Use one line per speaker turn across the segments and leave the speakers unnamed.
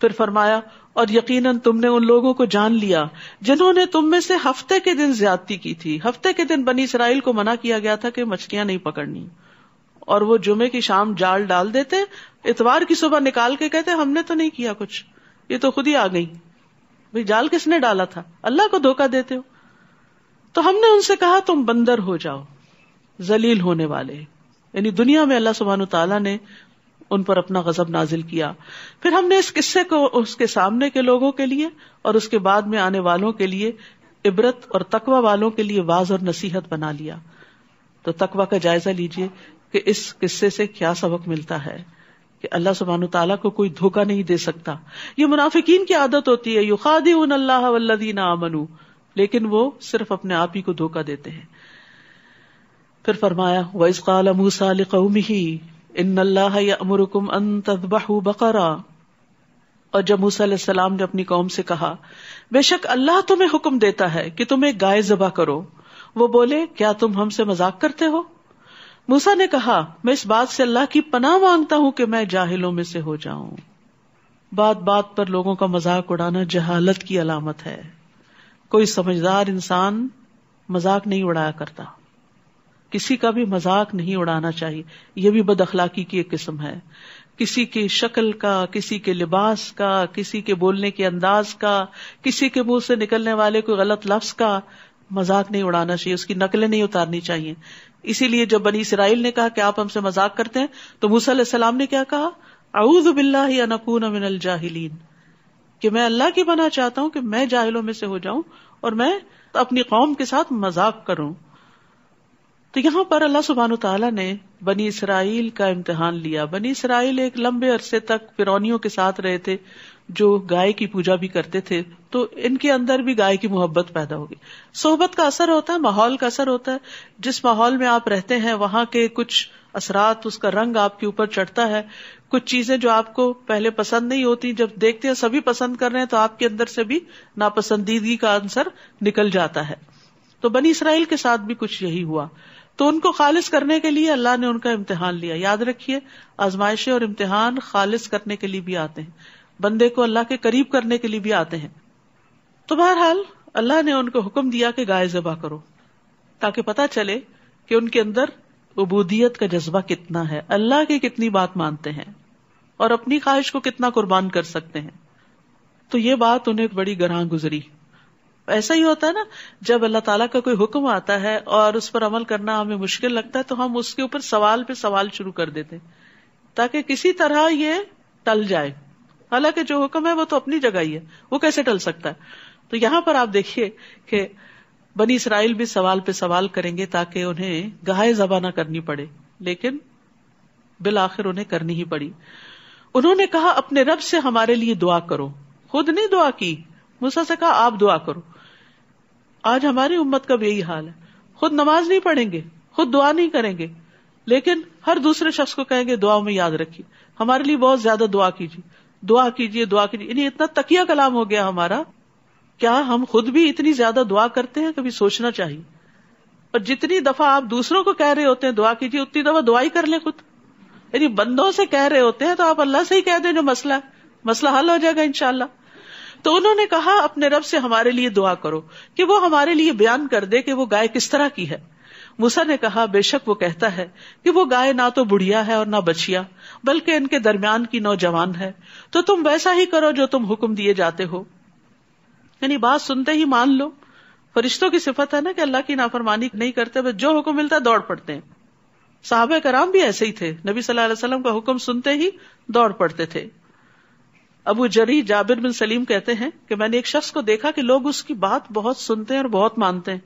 फिर फरमाया और यकीन तुमने उन लोगों को जान लिया जिन्होंने तुम में से हफ्ते के दिन ज्यादती की थी हफ्ते के दिन बनी इसराइल को मना किया गया था कि मछलियां नहीं पकड़नी और वो जुमे की शाम जाल डाल देते इतवार की सुबह निकाल के कहते हमने तो नहीं किया कुछ ये तो खुद ही आ गई भाई जाल किसने डाला था अल्लाह को धोखा देते हो तो हमने उनसे कहा तुम बंदर हो जाओ जलील होने वाले यानी दुनिया में अल्लाह सुबहान तला ने उन पर अपना गजब नाजिल किया फिर हमने इस किस्से को उसके सामने के लोगों के लिए और उसके बाद में आने वालों के लिए इबरत और तकवा वालों के लिए वाज और नसीहत बना लिया तो तकवा का जायजा लीजिए कि इस किस्से से क्या सबक मिलता है कि अल्लाह सुबहान तला को कोई धोखा नहीं दे सकता ये मुनाफिकीन की आदत होती है युखादी उन अल्लाह वल्लदीन आमनु लेकिन वो सिर्फ अपने आप ही को धोखा देते हैं फिर फरमाया वैस मूसा कौमी इन अल्लाह अमरकुम अन तदबहू बकरा और जब मूसा ने अपनी कौम से कहा बेशक अल्लाह तुम्हें हुक्म देता है कि तुम्हें गाय जबा करो वो बोले क्या तुम हमसे मजाक करते हो मूसा ने कहा मैं इस बात से अल्लाह की पनाह मांगता हूं कि मैं जाहिलों में से हो जाऊं बात बात पर लोगों का मजाक उड़ाना जहालत की अलामत है कोई समझदार इंसान मजाक नहीं उड़ाया करता किसी का भी मजाक नहीं उड़ाना चाहिए यह भी बद अखलाकी की एक किस्म है किसी की शक्ल का किसी के लिबास का किसी के बोलने के अंदाज का किसी के मुंह से निकलने वाले कोई गलत लफ्ज का मजाक नहीं उड़ाना चाहिए उसकी नकलें नहीं उतारनी चाहिए इसीलिए जब बनी इसराइल ने कहा कि आप हमसे मजाक करते हैं तो मूसा सलाम ने क्या कहा आऊद बिल्लाकून अमिन जाहिलीन कि मैं अल्लाह की बना चाहता हूं कि मैं जाहिलों में से हो जाऊं और मैं अपनी कौम के साथ मजाक करूं तो यहाँ पर अल्लाह सुबहान तला ने बनी इसराइल का इम्तहान लिया बनी इसराइल एक लंबे अरसे तक फिरौनियों के साथ रहे थे जो गाय की पूजा भी करते थे तो इनके अंदर भी गाय की मोहब्बत पैदा होगी सोहबत का असर होता है माहौल का असर होता है जिस माहौल में आप रहते हैं वहां के कुछ असरात उसका रंग आपके ऊपर चढ़ता है कुछ चीजें जो आपको पहले पसंद नहीं होती जब देखते हैं सभी पसंद कर रहे हैं तो आपके अंदर से भी नापसंदीदगी का आंसर निकल जाता है तो बनी इसराइल के साथ भी कुछ यही हुआ तो उनको खालिज करने के लिए अल्लाह ने उनका इम्तिहान लिया याद रखिये आजमाइशे और इम्तिहान खालिज करने के लिए भी आते हैं बंदे को अल्लाह के करीब करने के लिए भी आते हैं तो बहरहाल अल्लाह ने उनको हुक्म दिया कि गाय जबा करो ताकि पता चले कि उनके अंदर उबूदियत का जज्बा कितना है अल्लाह की कितनी बात मानते हैं और अपनी ख्वाहिश को कितना कुर्बान कर सकते हैं तो ये बात उन्हें बड़ी गराह गुजरी ऐसा ही होता है ना जब अल्लाह ताला का कोई हुक्म आता है और उस पर अमल करना हमें मुश्किल लगता है तो हम उसके ऊपर सवाल पे सवाल शुरू कर देते हैं ताकि किसी तरह ये टल जाए हालांकि जो हुक्म है वो तो अपनी जगह ही है वो कैसे टल सकता है तो यहां पर आप देखिए कि बनी इसराइल भी सवाल पे सवाल करेंगे ताकि उन्हें गहाय जबाना करनी पड़े लेकिन बिल आखिर उन्हें करनी ही पड़ी उन्होंने कहा अपने रब से हमारे लिए दुआ करो खुद नहीं दुआ की मुसा से कहा आप दुआ करो आज हमारी उम्मत का भी यही हाल है खुद नमाज नहीं पढ़ेंगे खुद दुआ नहीं करेंगे लेकिन हर दूसरे शख्स को कहेंगे दुआ में याद रखिए हमारे लिए बहुत ज्यादा दुआ कीजिए दुआ कीजिए दुआ कीजिए इन्हें इतना तकिया कलाम हो गया हमारा क्या हम खुद भी इतनी ज्यादा दुआ करते हैं कभी सोचना चाहिए और जितनी दफा आप दूसरों को कह रहे होते हैं दुआ कीजिए उतनी दफा दुआ ही कर ले खुद यानी बंदों से कह रहे होते हैं तो आप अल्लाह से ही कह दे जो मसला है मसला हल हो जाएगा इनशाला तो उन्होंने कहा अपने रब से हमारे लिए दुआ करो कि वो हमारे लिए बयान कर दे कि वो गाय किस तरह की है मूसा ने कहा बेशक वो कहता है कि वो गाय ना तो बुढ़िया है और ना बछिया बल्कि इनके दरमियान की नौजवान है तो तुम वैसा ही करो जो तुम हुक्म दिए जाते हो यानी बात सुनते ही मान लो फरिश्तों की सिफत है ना कि अल्लाह की नाफरमानी नहीं करते बस जो हुक्म मिलता है दौड़ पड़ते हैं साहब कराम भी ऐसे ही थे नबी सल्लल्लाहु अलैहि वसल्लम का हुक्म सुनते ही दौड़ पड़ते थे अबू जरी जाबिर बिन सलीम कहते हैं कि मैंने एक शख्स को देखा कि लोग उसकी बात बहुत सुनते हैं और बहुत मानते हैं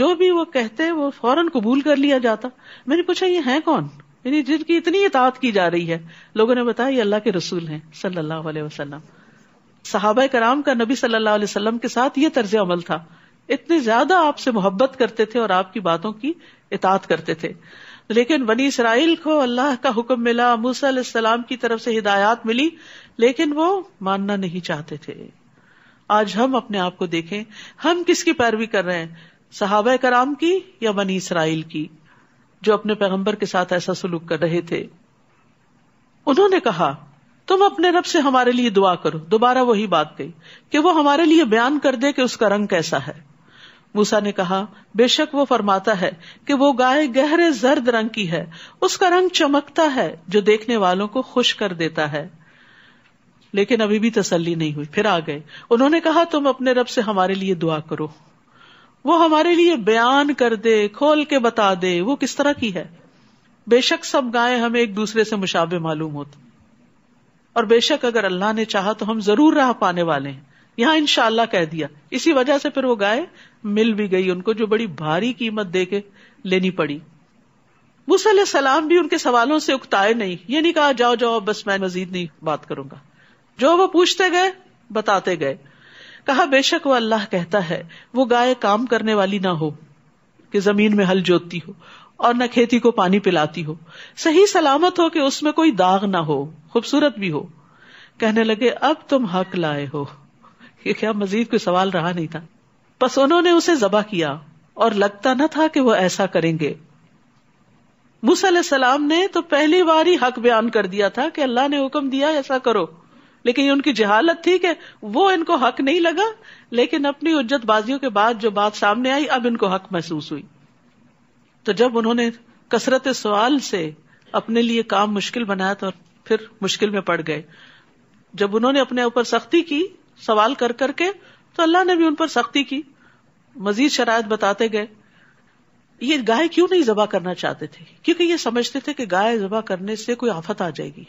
जो भी वो कहते हैं वो फौरन कबूल कर लिया जाता मैंने पूछा ये है कौन यानी जिनकी इतनी इतात की जा रही है लोगों ने बताया ये अल्लाह के रसूल है सल्लल्लाहु अलैहि वसल्लम सहाबा कराम का नबी सल्लल्लाहु के साथ ये तर्ज अमल था इतने ज्यादा आपसे मोहब्बत करते थे और आपकी बातों की इतात करते थे लेकिन बनी इसराइल को अल्लाह का हुक्म मिला मूसा सलाम की तरफ से हिदायत मिली लेकिन वो मानना नहीं चाहते थे आज हम अपने आप को देखें हम किसकी पैरवी कर रहे हैं सहाब कराम की या बनी इसराइल की जो अपने पैगंबर के साथ ऐसा सलूक कर रहे थे उन्होंने कहा तुम अपने रब से हमारे लिए दुआ करो दोबारा वही बात कही कि वो हमारे लिए बयान कर दे कि उसका रंग कैसा है मूसा ने कहा बेशक वो फरमाता है कि वो गाय गहरे जर्द रंग की है उसका रंग चमकता है जो देखने वालों को खुश कर देता है लेकिन अभी भी तसल्ली नहीं हुई फिर आ गए उन्होंने कहा तुम अपने रब से हमारे लिए दुआ करो वो हमारे लिए बयान कर दे खोल के बता दे वो किस तरह की है बेशक सब गाय हमें एक दूसरे से मुशाबे मालूम होते और बेशक अगर अल्लाह ने चाहा तो हम जरूर रह पाने वाले हैं यहां इनशाला कह दिया इसी वजह से फिर वो गाय मिल भी गई उनको जो बड़ी भारी कीमत दे के लेनी पड़ी मुसल सलाम भी उनके सवालों से उकताए नहीं ये नहीं कहा जाओ जाओ बस मैं मजीद नहीं बात करूंगा जो वो पूछते गए बताते गए कहा बेशक वो अल्लाह कहता है वो गाय काम करने वाली ना हो कि जमीन में हल जोतती हो और न खेती को पानी पिलाती हो सही सलामत हो कि उसमें कोई दाग ना हो खूबसूरत भी हो कहने लगे अब तुम हक लाए हो उसके क्या मजीद कोई सवाल रहा नहीं था बस उन्होंने उसे जबा किया और लगता न था कि वो ऐसा करेंगे मूसलाम ने तो पहली बार ही हक बयान कर दिया था कि अल्लाह ने हुक्म दिया ऐसा करो लेकिन ये उनकी जहालत थी कि वो इनको हक नहीं लगा लेकिन अपनी उज्जत बाजियों के बाद जो बात सामने आई अब इनको हक महसूस हुई तो जब उन्होंने कसरत सवाल से अपने लिए काम मुश्किल बनाया तो फिर मुश्किल में पड़ गए जब उन्होंने अपने ऊपर सख्ती की सवाल कर करके तो अल्लाह ने भी उन पर सख्ती की मजीद शराय बताते गए ये गाय क्यों नहीं जबा करना चाहते थे क्योंकि ये समझते थे कि गाय जबा करने से कोई आफत आ जाएगी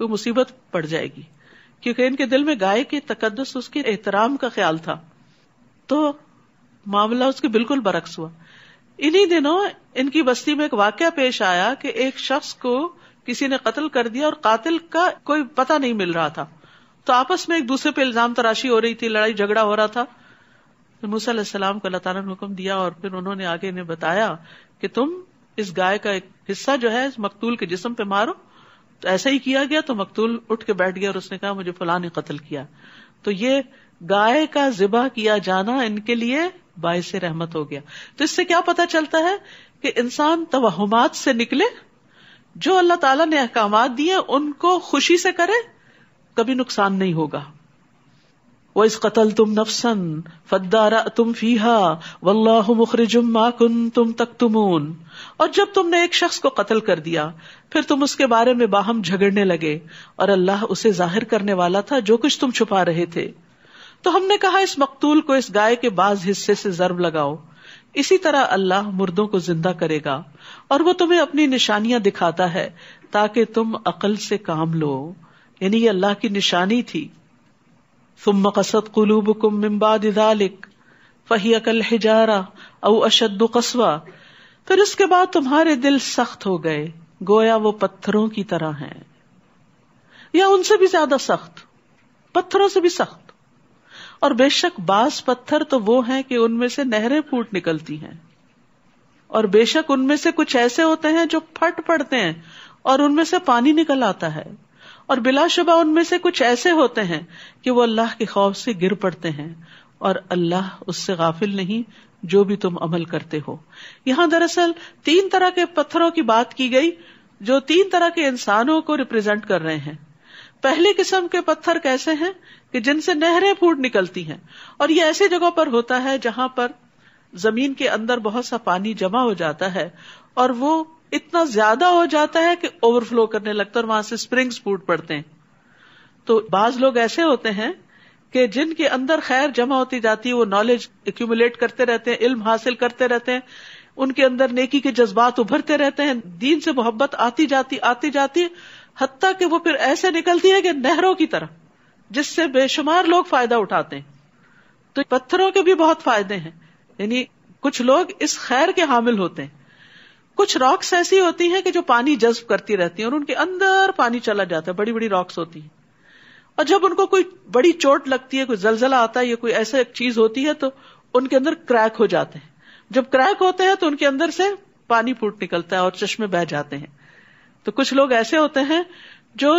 कोई मुसीबत पड़ जाएगी क्योंकि इनके दिल में गाय के तकदस उसके एहतराम का ख्याल था तो मामला उसके बिल्कुल बरक्स हुआ इन्हीं दिनों इनकी बस्ती में एक वाक पेश आया कि एक शख्स को किसी ने कत्ल कर दिया और कतल का कोई पता नहीं मिल रहा था तो आपस में एक दूसरे पे इल्जाम तराशी हो रही थी लड़ाई झगड़ा हो रहा था तो मूसा सलाम को अल्लाह ताला ने हुक्म दिया और फिर उन्होंने आगे ने बताया कि तुम इस गाय का एक हिस्सा जो है इस मकतूल के जिसम पे मारो तो ऐसा ही किया गया तो मकतूल उठ के बैठ गया और उसने कहा मुझे फला ने कत्ल किया तो ये गाय का जिबा किया जाना इनके लिए बायस रहमत हो गया तो इससे क्या पता चलता है कि इंसान तोहमात से निकले जो अल्लाह ताला ने अहकाम दिए उनको खुशी से करे कभी नुकसान नहीं होगा वो इस कतल तुम नफसन फद्दारा तुम फीहा वल्लाह मुखरजुम माकुन तुम तकतुमून और जब तुमने एक शख्स को कतल कर दिया फिर तुम उसके बारे में बाहम झगड़ने लगे और अल्लाह उसे जाहिर करने वाला था जो कुछ तुम छुपा रहे थे तो हमने कहा इस मकतूल को इस गाय के बाज हिस्से से जर्ब लगाओ इसी तरह अल्लाह मुर्दों को जिंदा करेगा और वो तुम्हें अपनी निशानियां दिखाता है ताकि तुम अकल से काम लो यानी ये अल्लाह की निशानी थी सुम कसद कुलूब कुम मिम्बाद इदालिक फही अकल हिजारा औ अशद कस्वा फिर उसके बाद तुम्हारे दिल सख्त हो गए गोया वो पत्थरों की तरह है या उनसे भी ज्यादा सख्त पत्थरों से भी सख्त और बेशक बास पत्थर तो वो हैं कि उनमें से नहरें फूट निकलती हैं और बेशक उनमें से कुछ ऐसे होते हैं जो फट पड़ते हैं और उनमें से पानी निकल आता है और बिलाशुबा उनमें से कुछ ऐसे होते हैं कि वो अल्लाह के खौफ से गिर पड़ते हैं और अल्लाह उससे गाफिल नहीं जो भी तुम अमल करते हो यहाँ दरअसल तीन तरह के पत्थरों की बात की गई जो तीन तरह के इंसानों को रिप्रेजेंट कर रहे हैं पहले किस्म के पत्थर कैसे हैं कि जिनसे नहरें फूट निकलती हैं और ये ऐसे जगहों पर होता है जहां पर जमीन के अंदर बहुत सा पानी जमा हो जाता है और वो इतना ज्यादा हो जाता है कि ओवरफ्लो करने लगता है और वहां से स्प्रिंग फूट पड़ते हैं तो बाज लोग ऐसे होते हैं कि जिनके अंदर खैर जमा होती जाती है वो नॉलेज एक्यूमुलेट करते रहते हैं इल्म हासिल करते रहते हैं उनके अंदर नेकी के जज्बात उभरते रहते हैं दीन से मोहब्बत आती जाती आती जाती हती कि वो फिर ऐसे निकलती है कि नहरों की तरह जिससे बेशुमार लोग फायदा उठाते हैं तो पत्थरों के भी बहुत फायदे हैं यानी कुछ लोग इस खैर के हामिल होते हैं कुछ रॉक्स ऐसी होती हैं कि जो पानी जज्ब करती रहती हैं और उनके अंदर पानी चला जाता है बड़ी बड़ी रॉक्स होती हैं और जब उनको कोई बड़ी चोट लगती है कोई जलजला आता है या कोई ऐसा चीज होती है तो उनके अंदर क्रैक हो जाते हैं जब क्रैक होते हैं तो उनके अंदर से पानी फूट निकलता है और चश्मे बह जाते हैं तो कुछ लोग ऐसे होते हैं जो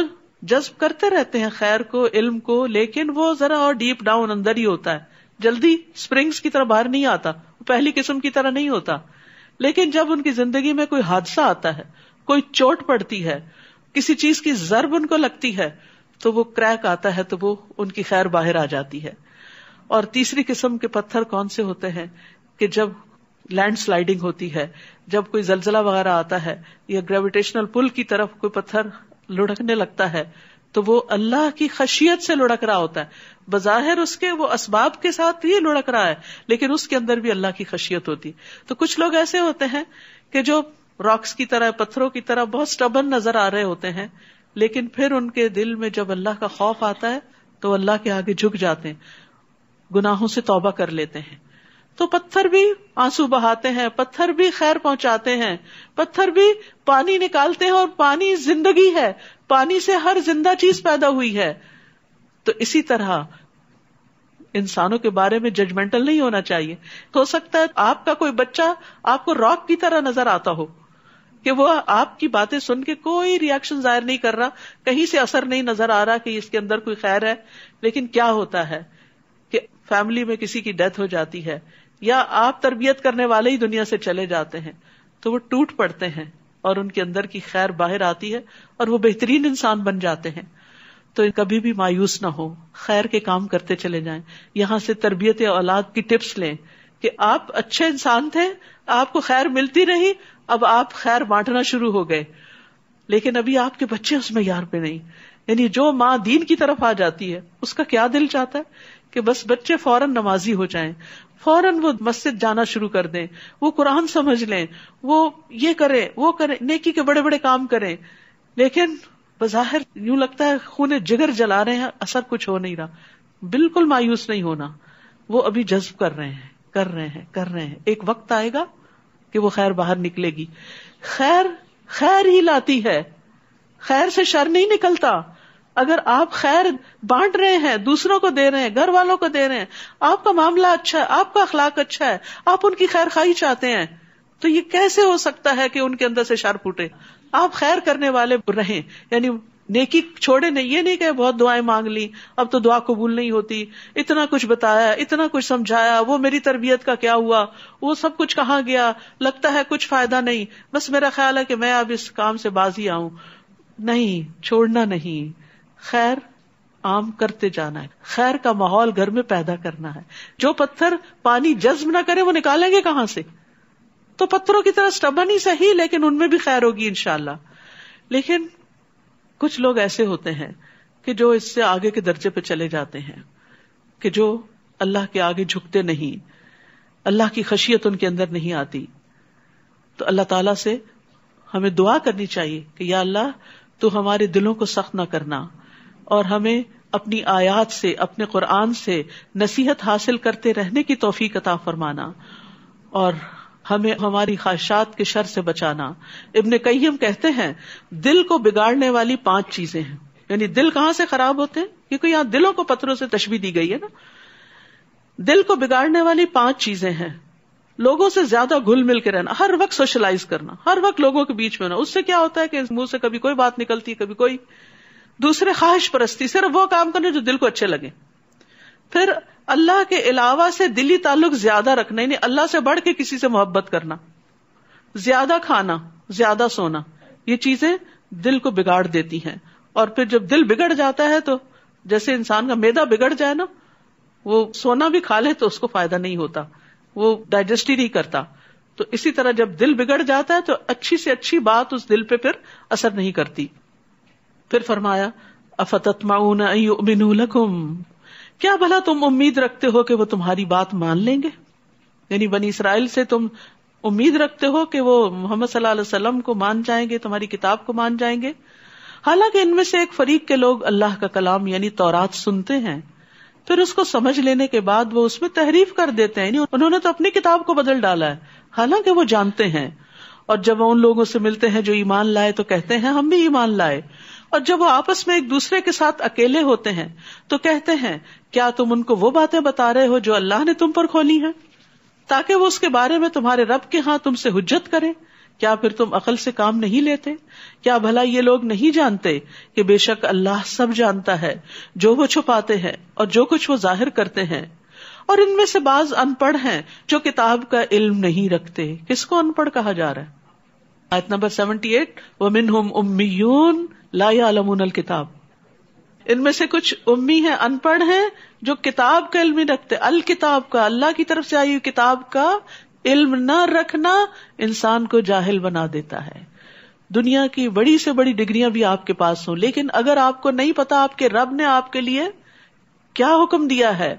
जज्ब करते रहते हैं खैर को इल्म को लेकिन वो जरा और डीप डाउन अंदर ही होता है जल्दी स्प्रिंग्स की तरह बाहर नहीं आता पहली किस्म की तरह नहीं होता लेकिन जब उनकी जिंदगी में कोई हादसा आता है कोई चोट पड़ती है किसी चीज की जरब उनको लगती है तो वो क्रैक आता है तो वो उनकी खैर बाहर आ जाती है और तीसरी किस्म के पत्थर कौन से होते हैं कि जब लैंड स्लाइडिंग होती है जब कोई जलजला वगैरह आता है या ग्रेविटेशनल पुल की तरफ कोई पत्थर लुढ़कने लगता है तो वो अल्लाह की खशियत से लुढ़क रहा होता है बजाहिर उसके वो असबाब के साथ ही लुढ़क रहा है लेकिन उसके अंदर भी अल्लाह की खशियत होती है तो कुछ लोग ऐसे होते हैं कि जो रॉक्स की तरह पत्थरों की तरह बहुत स्टबन नजर आ रहे होते हैं लेकिन फिर उनके दिल में जब अल्लाह का खौफ आता है तो अल्लाह के आगे झुक जाते हैं गुनाहों से तौबा कर लेते हैं तो पत्थर भी आंसू बहाते हैं पत्थर भी खैर पहुंचाते हैं पत्थर भी पानी निकालते हैं और पानी जिंदगी है पानी से हर जिंदा चीज पैदा हुई है तो इसी तरह इंसानों के बारे में जजमेंटल नहीं होना चाहिए तो हो सकता है आपका कोई बच्चा आपको रॉक की तरह नजर आता हो कि वो आपकी बातें सुन के कोई रिएक्शन जाहिर नहीं कर रहा कहीं से असर नहीं नजर आ रहा कि इसके अंदर कोई खैर है लेकिन क्या होता है कि फैमिली में किसी की डेथ हो जाती है या आप तरबियत करने वाले ही दुनिया से चले जाते हैं तो वो टूट पड़ते हैं और उनके अंदर की खैर बाहर आती है और वो बेहतरीन इंसान बन जाते हैं तो कभी भी मायूस ना हो खैर के काम करते चले जाएं यहां से तरबियत औलाद की टिप्स लें कि आप अच्छे इंसान थे आपको खैर मिलती रही अब आप खैर बांटना शुरू हो गए लेकिन अभी आपके बच्चे उस मैार पे नहीं यानी जो माँ दीन की तरफ आ जाती है उसका क्या दिल चाहता है कि बस बच्चे फौरन नमाजी हो जाएं फौरन वो मस्जिद जाना शुरू कर दें वो कुरान समझ लें वो ये करें वो करें नेकी के बड़े बड़े काम करें लेकिन बजहिर यूं लगता है खून जिगर जला रहे हैं असर कुछ हो नहीं रहा बिल्कुल मायूस नहीं होना वो अभी जज्ब कर रहे हैं कर रहे हैं कर रहे हैं एक वक्त आएगा कि वो खैर बाहर निकलेगी खैर खैर ही लाती है खैर से शर नहीं निकलता अगर आप खैर बांट रहे हैं दूसरों को दे रहे हैं घर वालों को दे रहे हैं आपका मामला अच्छा है आपका अखलाक अच्छा है आप उनकी खैर खाई चाहते हैं तो ये कैसे हो सकता है कि उनके अंदर से शार फूटे आप खैर करने वाले रहे यानी नेकी छोड़े नहीं ये नहीं कहे बहुत दुआएं मांग ली अब तो दुआ कबूल नहीं होती इतना कुछ बताया इतना कुछ समझाया वो मेरी तरबियत का क्या हुआ वो सब कुछ कहा गया लगता है कुछ फायदा नहीं बस मेरा ख्याल है कि मैं अब इस काम से बाजी आऊ नहीं छोड़ना नहीं खैर आम करते जाना है खैर का माहौल घर में पैदा करना है जो पत्थर पानी जज्ब ना करे वो निकालेंगे कहां से तो पत्थरों की तरह स्टबन ही सही लेकिन उनमें भी खैर होगी इनशाला लेकिन कुछ लोग ऐसे होते हैं कि जो इससे आगे के दर्जे पे चले जाते हैं कि जो अल्लाह के आगे झुकते नहीं अल्लाह की खशियत उनके अंदर नहीं आती तो अल्लाह ताला से हमें दुआ करनी चाहिए कि या अल्लाह तू हमारे दिलों को सख्त ना करना और हमें अपनी आयात से अपने कुरान से नसीहत हासिल करते रहने की तोफीक अता फरमाना और हमें हमारी ख्वाहिशात के शर से बचाना इबन कईम कहते हैं दिल को बिगाड़ने वाली पांच चीजें हैं यानी दिल कहाँ से खराब होते हैं क्योंकि यहाँ दिलों को पत्थरों से तशबी दी गई है ना दिल को बिगाड़ने वाली पांच चीजें हैं लोगों से ज्यादा घुल मिल के रहना हर वक्त सोशलाइज करना हर वक्त लोगों के बीच में रहना उससे क्या होता है कि मुंह से कभी कोई बात निकलती है कभी कोई दूसरे ख्वाहिश परस्ती सिर्फ वो काम करने जो दिल को अच्छे लगे फिर अल्लाह के अलावा से दिली ताल्लुक ज्यादा रखना यानी अल्लाह से बढ़ के किसी से मोहब्बत करना ज्यादा खाना ज्यादा सोना ये चीजें दिल को बिगाड़ देती हैं और फिर जब दिल बिगड़ जाता है तो जैसे इंसान का मैदा बिगड़ जाए ना वो सोना भी खा ले तो उसको फायदा नहीं होता वो डाइजेस्ट ही नहीं करता तो इसी तरह जब दिल बिगड़ जाता है तो अच्छी से अच्छी बात उस दिल पे फिर असर नहीं करती फिर फरमाया अफतत माउनकुम क्या भला तुम उम्मीद रखते हो कि वो तुम्हारी बात मान लेंगे यानी बनी इसराइल से तुम उम्मीद रखते हो कि वो मोहम्मद सल्लाम को मान जाएंगे तुम्हारी किताब को मान जाएंगे हालांकि इनमें से एक फरीक के लोग अल्लाह का कलाम यानी तौरात सुनते हैं फिर उसको समझ लेने के बाद वो उसमें तहरीफ कर देते हैं उन्होंने तो अपनी किताब को बदल डाला है हालांकि वो जानते हैं और जब उन लोगों से मिलते हैं जो ईमान लाए तो कहते हैं हम भी ईमान लाए और जब वो आपस में एक दूसरे के साथ अकेले होते हैं तो कहते हैं क्या तुम उनको वो बातें बता रहे हो जो अल्लाह ने तुम पर खोली है ताकि वो उसके बारे में तुम्हारे रब के हाँ तुमसे हुज्जत करे क्या फिर तुम अकल से काम नहीं लेते क्या भला ये लोग नहीं जानते कि बेशक अल्लाह सब जानता है जो वो छुपाते हैं और जो कुछ वो जाहिर करते हैं और इनमें से बाज अनपढ़ हैं जो किताब का इल्म नहीं रखते किसको अनपढ़ कहा जा रहा है आयत नंबर सेवेंटी एट वमिन हम उम्मीयून लायामून अल किताब इनमें से कुछ उम्मी हैं अनपढ़ हैं जो किताब का इल्म रखते अल किताब का अल्लाह की तरफ से आई हुई किताब का इल्म न रखना इंसान को जाहिल बना देता है दुनिया की बड़ी से बड़ी डिग्रियां भी आपके पास हो लेकिन अगर आपको नहीं पता आपके रब ने आपके लिए क्या हुक्म दिया है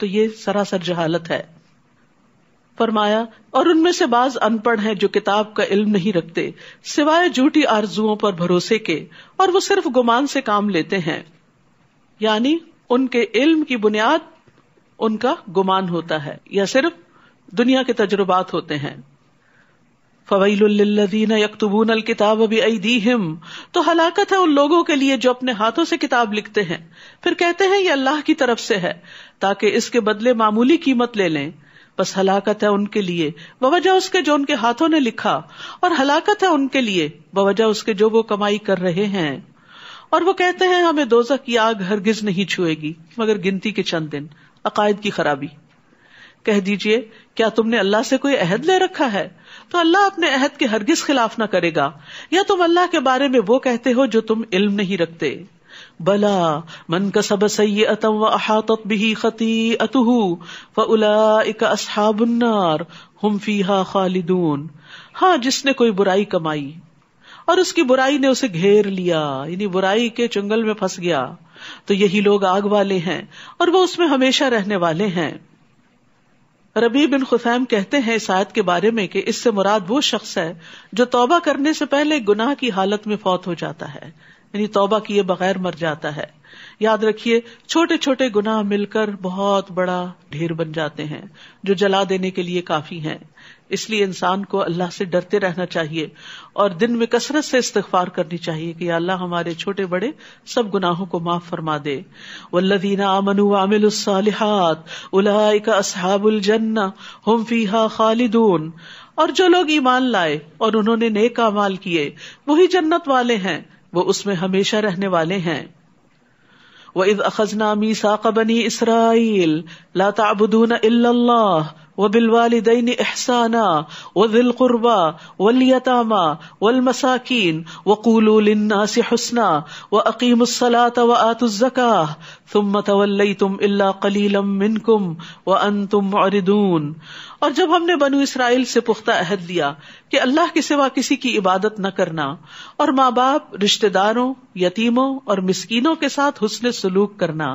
तो ये सरासर जहालत है फरमाया और उनमें से बाज अनपढ़ हैं जो किताब का इल्म नहीं रखते सिवाय झूठी आरजुओं पर भरोसे के और वो सिर्फ गुमान से काम लेते हैं यानी उनके इल्म की बुनियाद उनका गुमान होता है या सिर्फ दुनिया के तजुर्बात होते हैं फवैलदीन यकतबून अल किताब अभी ईदी हिम तो हलाकत है उन लोगों के लिए जो अपने हाथों से किताब लिखते हैं फिर कहते हैं ये अल्लाह की तरफ से है ताकि इसके बदले मामूली कीमत ले लें बस हलाकत है उनके लिए बवजह उसके जो उनके हाथों ने लिखा और हलाकत है उनके लिए बवजह उसके जो वो कमाई कर रहे हैं और वो कहते हैं हमें दोजा की आग हरगिज नहीं छुएगी मगर गिनती के चंद दिन अकायद की खराबी कह दीजिए क्या तुमने अल्लाह से कोई अहद ले रखा है तो अल्लाह अपने अहद के हरगिज खिलाफ ना करेगा या तुम अल्लाह के बारे में वो कहते हो जो तुम इल्म नहीं रखते बला मन कसब सय्यत व अहातत बिही खतीअतहु फउलाइक असहाबुन नार हम फीहा खालिदून हाँ जिसने कोई बुराई कमाई और उसकी बुराई ने उसे घेर लिया यानी बुराई के चुंगल में फंस गया तो यही लोग आग वाले हैं और वो उसमें हमेशा रहने वाले हैं रबी बिन खुसैम कहते हैं इस आयत के बारे में कि इससे मुराद वो शख्स है जो तौबा करने से पहले गुनाह की हालत में फौत हो जाता है यानी तोबा किए बगैर मर जाता है याद रखिए छोटे छोटे गुनाह मिलकर बहुत बड़ा ढेर बन जाते हैं जो जला देने के लिए काफी हैं इसलिए इंसान को अल्लाह से डरते रहना चाहिए और दिन में कसरत से इस्तफार करनी चाहिए कि अल्लाह हमारे छोटे बड़े सब गुनाहों को माफ फरमा दे वल्लदीना आमनु आमिल सालिहात उलाइका असहाबुल जन्ना हम फीहा खालिदून और जो लोग ईमान लाए और उन्होंने नेक अमाल किए वही जन्नत वाले हैं वो उसमें हमेशा रहने वाले हैं वो इज अखजना मी साका बनी इसराइल लाताबुदून अल्लाह व बिलवालदैन एहसाना व दिल कुरबा वलियतामा वल मसाकिन व कूलुलन्ना से हसना व अकीमसलात व आतुजका तुम मतवल्लई तुम इल्ला कलीलम मिनकुम व अन तुम और जब हमने बनु इसराइल से पुख्ता अहद लिया कि अल्लाह के सिवा किसी की इबादत न करना और माँ बाप रिश्तेदारों यतीमों और मिसकीनों के साथ हुसन सलूक करना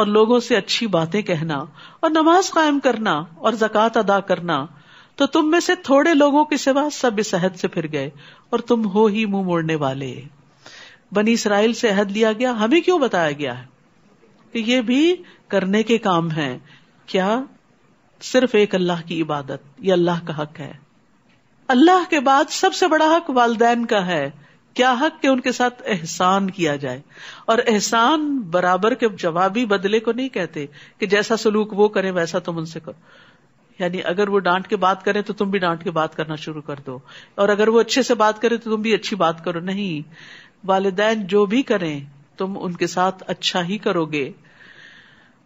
और लोगों से अच्छी बातें कहना और नमाज कायम करना और जक़ात अदा करना तो तुम में से थोड़े लोगों के सिवा सब इस अहद से फिर गए और तुम हो ही मुंह मोड़ने वाले बनी इसराइल से अहद लिया गया हमें क्यों बताया गया है कि ये भी करने के काम है क्या सिर्फ एक अल्लाह की इबादत ये अल्लाह का हक है अल्लाह के बाद सबसे बड़ा हक वालदेन का है क्या हक के उनके साथ एहसान किया जाए और एहसान बराबर के जवाबी बदले को नहीं कहते कि जैसा सलूक वो करें वैसा तुम उनसे करो यानी अगर वो डांट के बात करें तो तुम भी डांट के बात करना शुरू कर दो और अगर वो अच्छे से बात करे तो तुम भी अच्छी बात करो नहीं वालदेन जो भी करें तुम उनके साथ अच्छा ही करोगे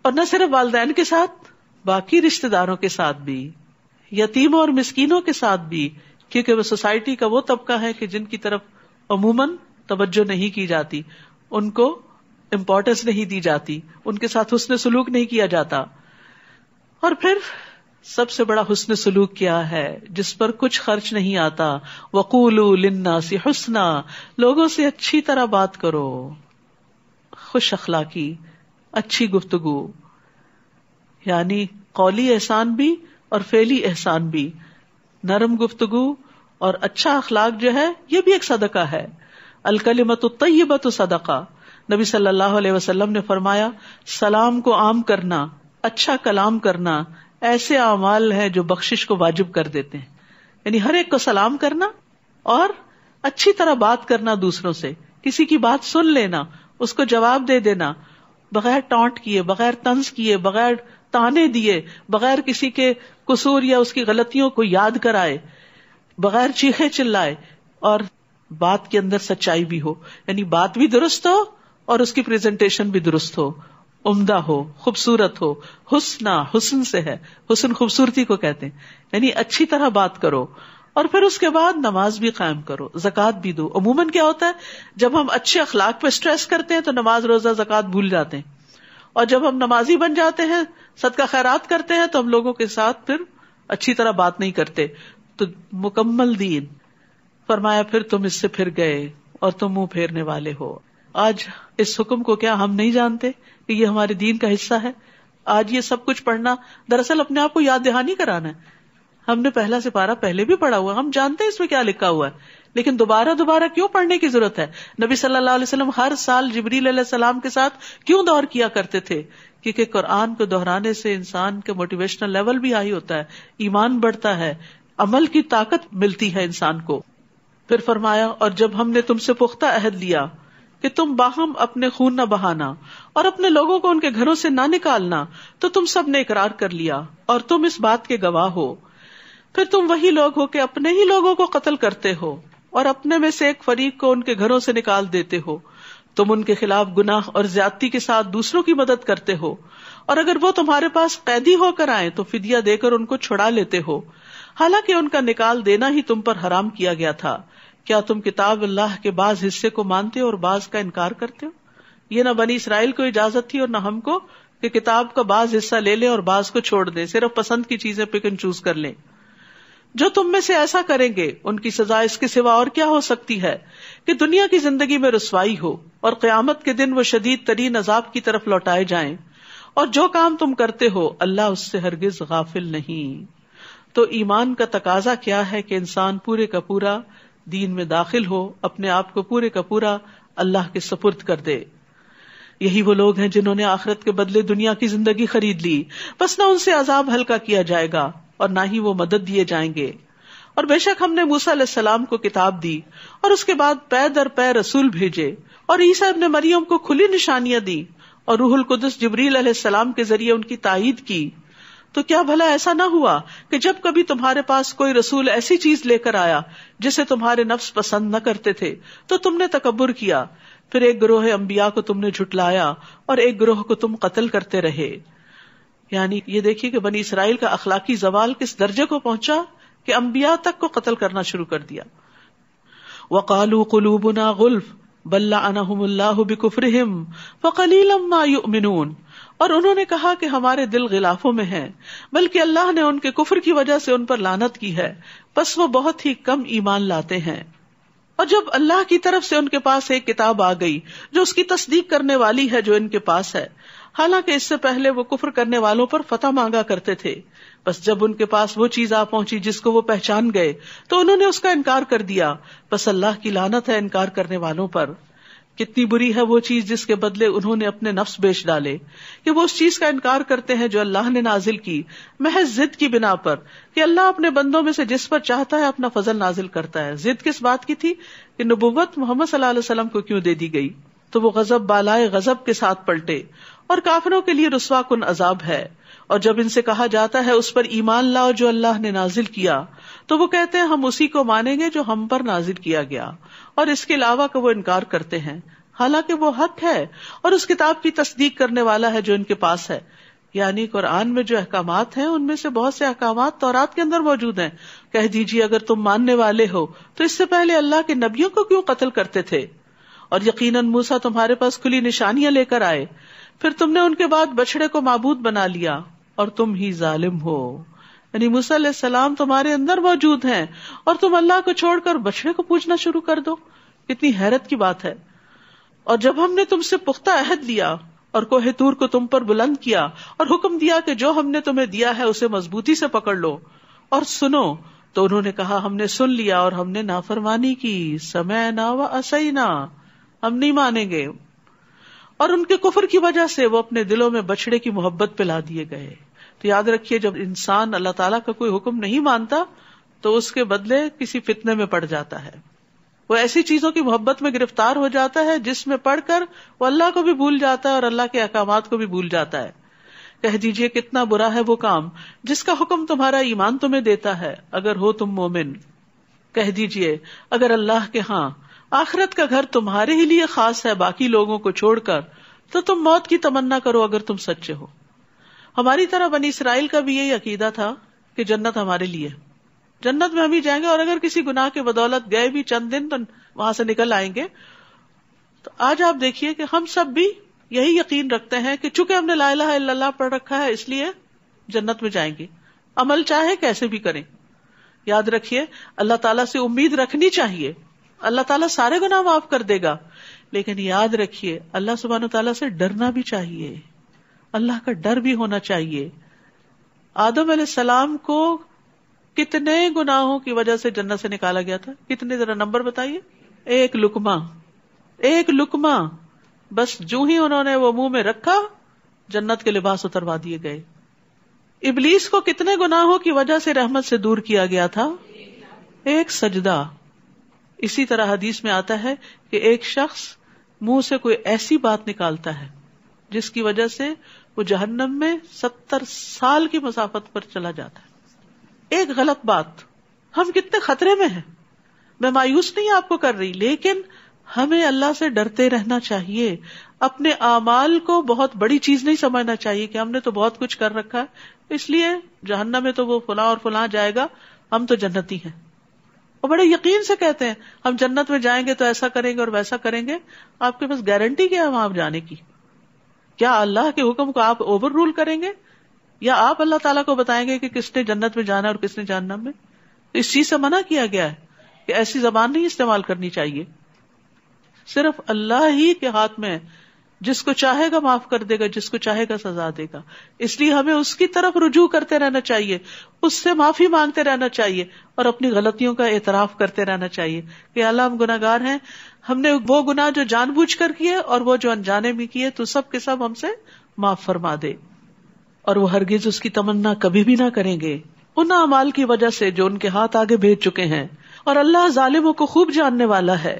और न सिर्फ वालदेन के साथ बाकी रिश्तेदारों के साथ भी यतीमों और मिस्कीनों के साथ भी क्योंकि वो सोसाइटी का वो तबका है कि जिनकी तरफ अमूमन तवज्जो नहीं की जाती उनको इम्पोर्टेंस नहीं दी जाती उनके साथ हुसन सलूक नहीं किया जाता और फिर सबसे बड़ा हुसन सलूक क्या है जिस पर कुछ खर्च नहीं आता वकूलू लिन्ना से हुसना लोगों से अच्छी तरह बात करो खुश अखलाकी अच्छी गुफ्तगु यानी कौली एहसान भी और फैली एहसान भी नरम गुफ्तगु और अच्छा अखलाक जो है ये भी एक सदका है अलकलिमत तयबत सदका नबी सल्लल्लाहु अलैहि वसल्लम ने फरमाया सलाम को आम करना अच्छा कलाम करना ऐसे अमाल है जो बख्शिश को वाजिब कर देते हैं यानी हर एक को सलाम करना और अच्छी तरह बात करना दूसरों से किसी की बात सुन लेना उसको जवाब दे देना बगैर टॉन्ट किए बगैर तंज किए बगैर ताने दिए बगैर किसी के कसूर या उसकी गलतियों को याद कराए बगैर चीखे चिल्लाए और बात के अंदर सच्चाई भी हो यानी बात भी दुरुस्त हो और उसकी प्रेजेंटेशन भी दुरुस्त हो उमदा हो खूबसूरत हो हुसना हुसन से है हुसन खूबसूरती को कहते हैं यानी अच्छी तरह बात करो और फिर उसके बाद नमाज भी कायम करो जक़ात भी दो अमूमन क्या होता है जब हम अच्छे अखलाक पे स्ट्रेस करते हैं तो नमाज रोजा जक़ात भूल जाते हैं और जब हम नमाजी बन जाते हैं सदका खैरात करते हैं तो हम लोगों के साथ फिर अच्छी तरह बात नहीं करते तो मुकम्मल दीन फरमाया फिर तुम इससे फिर गए और तुम मुंह फेरने वाले हो आज इस हुक्म को क्या हम नहीं जानते कि ये हमारे दीन का हिस्सा है आज ये सब कुछ पढ़ना दरअसल अपने आप को याद दहानी कराना है हमने पहला से पारा पहले भी पढ़ा हुआ हम जानते हैं इसमें क्या लिखा हुआ है लेकिन दोबारा दोबारा क्यों पढ़ने की जरूरत है नबी सल्लल्लाहु अलैहि वसल्लम हर साल जबरील सलाम के साथ क्यों दौर किया करते थे क्योंकि कुरान को दोहराने से इंसान के मोटिवेशनल लेवल भी हाई होता है ईमान बढ़ता है अमल की ताकत मिलती है इंसान को फिर फरमाया और जब हमने तुमसे पुख्ता अहद लिया कि तुम बाहम अपने खून न बहाना और अपने लोगों को उनके घरों से ना निकालना तो तुम सब ने इकरार कर लिया और तुम इस बात के गवाह हो फिर तुम वही लोग हो कि अपने ही लोगों को कत्ल करते हो और अपने में से एक फरीक को उनके घरों से निकाल देते हो तुम उनके खिलाफ गुनाह और ज्यादती के साथ दूसरों की मदद करते हो और अगर वो तुम्हारे पास कैदी होकर आए तो फिदिया देकर उनको छुड़ा लेते हो हालांकि उनका निकाल देना ही तुम पर हराम किया गया था क्या तुम किताब अल्लाह के बाज हिस्से को मानते हो और बाज का इनकार करते हो ये न बनी इसराइल को इजाजत थी और न हमको कि किताब का बाज हिस्सा ले ले और बाज को छोड़ दे सिर्फ पसंद की चीजें पिक एंड चूज कर लें जो तुम में से ऐसा करेंगे उनकी सजा इसके सिवा और क्या हो सकती है कि दुनिया की जिंदगी में रसवाई हो और क्यामत के दिन वो शदीद तरीन अजाब की तरफ लौटाए जाएं और जो काम तुम करते हो अल्लाह उससे हरगिज गाफिल नहीं तो ईमान का तकाजा क्या है कि इंसान पूरे का पूरा दीन में दाखिल हो अपने आप को पूरे का पूरा अल्लाह के सपुर्द कर दे यही वो लोग हैं जिन्होंने आखरत के बदले दुनिया की जिंदगी खरीद ली बस न उनसे अजाब हल्का किया जाएगा और ना ही वो मदद दिए जाएंगे और बेशक हमने मूसा सलाम को किताब दी और उसके बाद पै दर पै रसूल भेजे और ईसा ने मरियम को खुली निशानियां दी और रूहुल कुदस जबरील सलाम के जरिए उनकी ताइद की तो क्या भला ऐसा ना हुआ कि जब कभी तुम्हारे पास कोई रसूल ऐसी चीज लेकर आया जिसे तुम्हारे नफ्स पसंद न करते थे तो तुमने तकबर किया फिर एक ग्रोह अम्बिया को तुमने झुटलाया और एक ग्रोह को तुम कत्ल करते रहे यानी ये देखिए कि बनी इसराइल का अखलाकी जवाल किस दर्जे को पहुंचा कि अंबिया तक को कत्ल करना शुरू कर दिया वकाल कुलूबना गुल्फ बल्ला अनाहमुल्लाह बिकुफरहिम वकलीलम्मा युमिनून और उन्होंने कहा कि हमारे दिल गिलाफों में हैं बल्कि अल्लाह ने उनके कुफर की वजह से उन पर लानत की है बस वो बहुत ही कम ईमान लाते हैं और जब अल्लाह की तरफ से उनके पास एक किताब आ गई जो उसकी तस्दीक करने वाली है जो इनके पास है हालांकि इससे पहले वो कुफर करने वालों पर फतह मांगा करते थे बस जब उनके पास वो चीज आ पहुंची जिसको वो पहचान गए तो उन्होंने उसका इनकार कर दिया बस अल्लाह की लानत है इनकार करने वालों पर कितनी बुरी है वो चीज जिसके बदले उन्होंने अपने नफ्स बेच डाले कि वो उस चीज का इनकार करते हैं जो अल्लाह ने नाजिल की महज जिद की बिना पर कि अल्लाह अपने बंदों में से जिस पर चाहता है अपना फजल नाजिल करता है जिद किस बात की थी कि नबुवत मोहम्मद सल्लल्लाहु अलैहि वसल्लम को क्यों दे दी गई तो वो गजब बालाए गजब के साथ पलटे और काफिरों के लिए रसवा कन अजाब है और जब इनसे कहा जाता है उस पर ईमान लाओ जो अल्लाह ने नाजिल किया तो वो कहते हैं हम उसी को मानेंगे जो हम पर नाजिल किया गया और इसके अलावा का वो इनकार करते हैं हालांकि वो हक है और उस किताब की तस्दीक करने वाला है जो इनके पास है यानी कुरान में जो अहकाम है उनमें से बहुत से अहकाम तौरात के अंदर मौजूद है कह दीजिए अगर तुम मानने वाले हो तो इससे पहले अल्लाह के नबियों को क्यों कत्ल करते थे और यकीन मूसा तुम्हारे पास खुली निशानियां लेकर आए फिर तुमने उनके बाद बछड़े को माबूद बना लिया और तुम ही जालिम हो यानी मुसलम तुम्हारे अंदर मौजूद है और तुम अल्लाह को छोड़कर बछड़े को पूछना शुरू कर दो कितनी हैरत की बात है और जब हमने तुमसे पुख्ता अहद लिया और कोहेतूर को तुम पर बुलंद किया और हुक्म दिया कि जो हमने तुम्हें दिया है उसे मजबूती से पकड़ लो और सुनो तो उन्होंने कहा हमने सुन लिया और हमने नाफरमानी की समय ना व असई ना हम नहीं मानेंगे और उनके कुफर की वजह से वो अपने दिलों में बछड़े की मोहब्बत पिला दिए गए तो याद रखिए जब इंसान अल्लाह ताला का कोई हुक्म नहीं मानता तो उसके बदले किसी फितने में पड़ जाता है वो ऐसी चीजों की मोहब्बत में गिरफ्तार हो जाता है जिसमें पढ़कर वो अल्लाह को भी भूल जाता है और अल्लाह के अहकाम को भी भूल जाता है कह दीजिए कितना बुरा है वो काम जिसका हुक्म तुम्हारा ईमान तुम्हें देता है अगर हो तुम मोमिन कह दीजिए अगर अल्लाह के हाँ आखरत का घर तुम्हारे ही लिए खास है बाकी लोगों को छोड़कर तो तुम मौत की तमन्ना करो अगर तुम सच्चे हो हमारी तरह बनी इसराइल का भी यही अकीदा था कि जन्नत हमारे लिए जन्नत में हम ही जाएंगे और अगर किसी गुनाह के बदौलत गए भी चंद दिन तो वहां से निकल आएंगे तो आज आप देखिए कि हम सब भी यही यकीन रखते हैं कि चूंकि हमने लाला इल्लाह पढ़ रखा है इसलिए जन्नत में जाएंगे अमल चाहे कैसे भी करें याद रखिए अल्लाह ताला से उम्मीद रखनी चाहिए अल्लाह ताला सारे गुनाह माफ कर देगा लेकिन याद रखिए अल्लाह सुबहान तला से डरना भी चाहिए अल्लाह का डर भी होना चाहिए आदम सलाम को कितने गुनाहों की वजह से जन्नत से निकाला गया था कितने जरा नंबर बताइए एक लुकमा एक लुकमा बस जू ही उन्होंने वो मुंह में रखा जन्नत के लिबास उतरवा दिए गए इबलीस को कितने गुनाहों की वजह से रहमत से दूर किया गया था एक सजदा इसी तरह हदीस में आता है कि एक शख्स मुंह से कोई ऐसी बात निकालता है जिसकी वजह से वो जहन्नम में सत्तर साल की मुसाफत पर चला जाता है एक गलत बात हम कितने खतरे में हैं मैं मायूस नहीं आपको कर रही लेकिन हमें अल्लाह से डरते रहना चाहिए अपने आमाल को बहुत बड़ी चीज नहीं समझना चाहिए कि हमने तो बहुत कुछ कर रखा है इसलिए जहन्नम में तो वो फुला और फुला जाएगा हम तो जन्नती हैं और बड़े यकीन से कहते हैं हम जन्नत में जाएंगे तो ऐसा करेंगे और वैसा करेंगे आपके पास गारंटी क्या है वहां जाने की क्या अल्लाह के हुक्म को आप ओवर रूल करेंगे या आप अल्लाह ताला को बताएंगे कि किसने जन्नत में जाना और किसने जानना में तो इस चीज से मना किया गया है कि ऐसी जबान नहीं इस्तेमाल करनी चाहिए सिर्फ अल्लाह ही के हाथ में है जिसको चाहेगा माफ कर देगा जिसको चाहेगा सजा देगा इसलिए हमें उसकी तरफ रुजू करते रहना चाहिए उससे माफी मांगते रहना चाहिए और अपनी गलतियों का एतराफ करते रहना चाहिए कि अल्लाह हम गुनागार हैं हमने वो गुनाह जो जान बुझ कर किए और वो जो अनजाने भी किए तो सब सब हमसे माफ फरमा दे और वो हरगिज उसकी तमन्ना कभी भी ना करेंगे उन अमाल की वजह से जो उनके हाथ आगे भेज चुके हैं और अल्लाह जालिमों को खूब जानने वाला है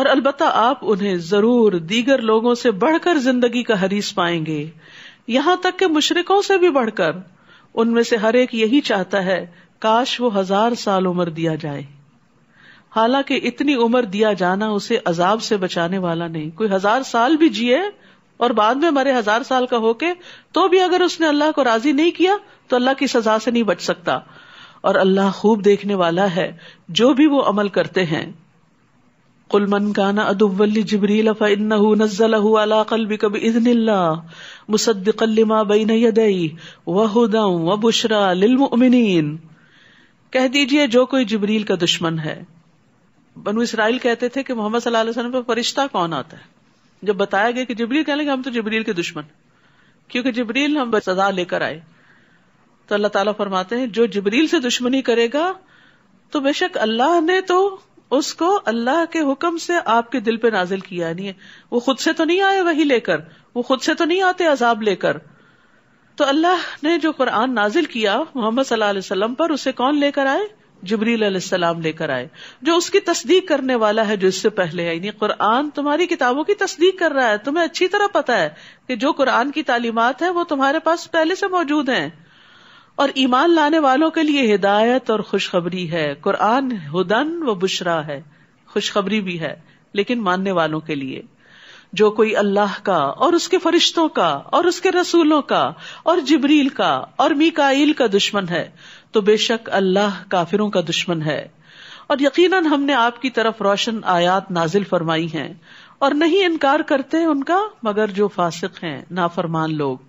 और अलबत् आप उन्हें जरूर दीगर लोगों से बढ़कर जिंदगी का हरीस पाएंगे यहाँ तक के मुशरकों से भी बढ़कर उनमें से हर एक यही चाहता है काश वो हजार साल उम्र दिया जाए हालांकि इतनी उम्र दिया जाना उसे अजाब से बचाने वाला नहीं कोई हजार साल भी जिए और बाद में मरे हजार साल का होके तो भी अगर उसने अल्लाह को राजी नहीं किया तो अल्लाह की सजा से नहीं बच सकता और अल्लाह खूब देखने वाला है जो भी वो अमल करते हैं कुल मन काना अदुबली जबरील कल भी मुसद्दिकलिमा बैन यदई वहुदम वह बुशरा लिल कह दीजिए जो कोई जबरील का दुश्मन है बनु इसराइल कहते थे कि मोहम्मद सल्लल्लाहु अलैहि पर फरिश्ता कौन आता है जब बताया गया कि जबरील कहने लगे हम तो जबरील के दुश्मन क्योंकि जबरील हम सजा लेकर आए तो अल्लाह ताला फरमाते हैं जो जबरील से दुश्मनी करेगा तो बेशक अल्लाह ने तो उसको अल्लाह के हुक्म से आपके दिल पे नाजिल किया नहीं है वो खुद से तो नहीं आए वही लेकर वो खुद से तो नहीं आते अजाब लेकर तो अल्लाह ने जो कुरान नाजिल किया मोहम्मद सल्लल्लाहु अलैहि वसल्लम पर उसे कौन लेकर आए जबरील सलाम लेकर आए जो उसकी तस्दीक करने वाला है जो इससे पहले है यानी कुरान तुम्हारी किताबों की तस्दीक कर रहा है तुम्हें अच्छी तरह पता है कि जो कुरान की तालीमत है वो तुम्हारे पास पहले से मौजूद है और ईमान लाने वालों के लिए हिदायत और खुशखबरी है कुरान हुदन व बुशरा है खुशखबरी भी है लेकिन मानने वालों के लिए जो कोई अल्लाह का और उसके फरिश्तों का और उसके रसूलों का और जबरील का और मीकाईल का दुश्मन है तो बेशक अल्लाह काफिरों का दुश्मन है और यकीनन हमने आपकी तरफ रोशन आयात नाजिल फरमाई है और नहीं इनकार करते उनका मगर जो फासिक हैं नाफरमान लोग